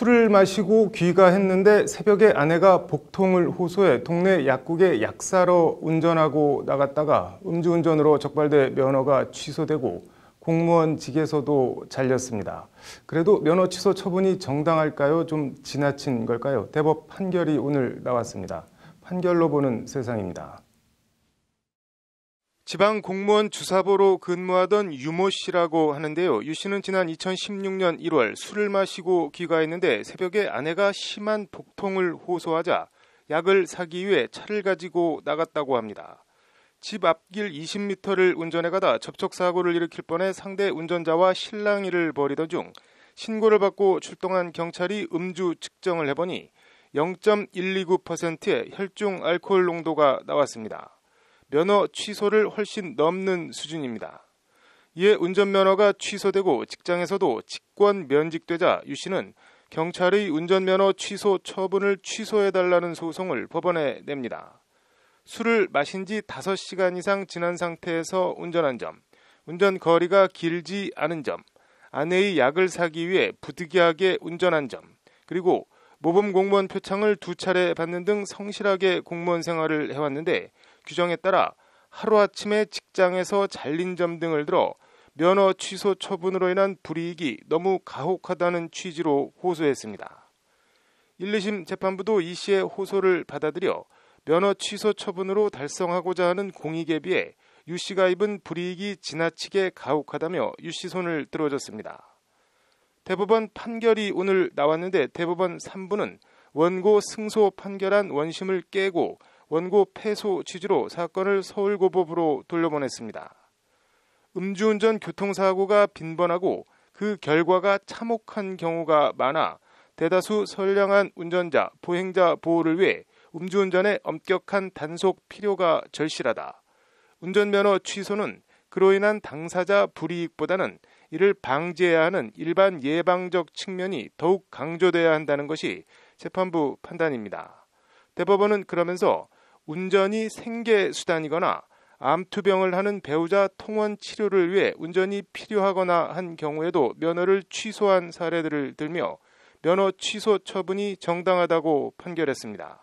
술을 마시고 귀가했는데 새벽에 아내가 복통을 호소해 동네 약국에 약사로 운전하고 나갔다가 음주운전으로 적발돼 면허가 취소되고 공무원직에서도 잘렸습니다. 그래도 면허 취소 처분이 정당할까요? 좀 지나친 걸까요? 대법 판결이 오늘 나왔습니다. 판결로 보는 세상입니다. 지방 공무원 주사보로 근무하던 유모 씨라고 하는데요. 유 씨는 지난 2016년 1월 술을 마시고 귀가했는데 새벽에 아내가 심한 복통을 호소하자 약을 사기 위해 차를 가지고 나갔다고 합니다. 집 앞길 20m를 운전해 가다 접촉사고를 일으킬 뻔해 상대 운전자와 실랑이를 벌이던 중 신고를 받고 출동한 경찰이 음주 측정을 해보니 0.129%의 혈중 알코올 농도가 나왔습니다. 면허 취소를 훨씬 넘는 수준입니다. 이에 운전면허가 취소되고 직장에서도 직권 면직되자 유 씨는 경찰의 운전면허 취소 처분을 취소해달라는 소송을 법원에 냅니다. 술을 마신 지 5시간 이상 지난 상태에서 운전한 점, 운전 거리가 길지 않은 점, 아내의 약을 사기 위해 부득이하게 운전한 점, 그리고 모범 공무원 표창을 두 차례 받는 등 성실하게 공무원 생활을 해왔는데 규정에 따라 하루아침에 직장에서 잘린 점 등을 들어 면허 취소 처분으로 인한 불이익이 너무 가혹하다는 취지로 호소했습니다. 1, 2심 재판부도 이 씨의 호소를 받아들여 면허 취소 처분으로 달성하고자 하는 공익에 비해 유 씨가 입은 불이익이 지나치게 가혹하다며 유 씨 손을 들어줬습니다. 대법원 판결이 오늘 나왔는데 대법원 3부는 원고 승소 판결한 원심을 깨고 원고 패소 취지로 사건을 서울고법으로 돌려보냈습니다. 음주운전 교통사고가 빈번하고 그 결과가 참혹한 경우가 많아 대다수 선량한 운전자, 보행자 보호를 위해 음주운전의 엄격한 단속 필요가 절실하다. 운전면허 취소는 그로 인한 당사자 불이익보다는 이를 방지해야 하는 일반 예방적 측면이 더욱 강조돼야 한다는 것이 재판부 판단입니다. 대법원은 그러면서 운전이 생계 수단이거나 암투병을 하는 배우자 통원 치료를 위해 운전이 필요하거나 한 경우에도 면허를 취소한 사례들을 들며 면허 취소 처분이 정당하다고 판결했습니다.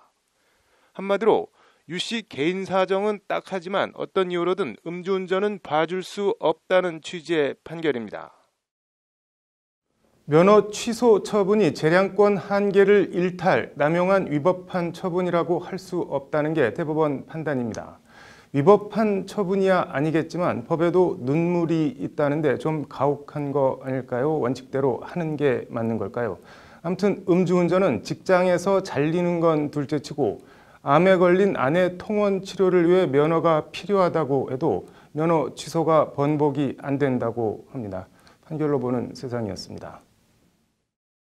한마디로 유씨 개인 사정은 딱하지만 어떤 이유로든 음주운전은 봐줄 수 없다는 취지의 판결입니다. 면허 취소 처분이 재량권 한계를 일탈, 남용한 위법한 처분이라고 할 수 없다는 게 대법원 판단입니다. 위법한 처분이야 아니겠지만 법에도 눈물이 있다는데 좀 가혹한 거 아닐까요? 원칙대로 하는 게 맞는 걸까요? 아무튼 음주운전은 직장에서 잘리는 건 둘째치고 암에 걸린 아내 통원 치료를 위해 면허가 필요하다고 해도 면허 취소가 번복이 안 된다고 합니다. 판결로 보는 세상이었습니다.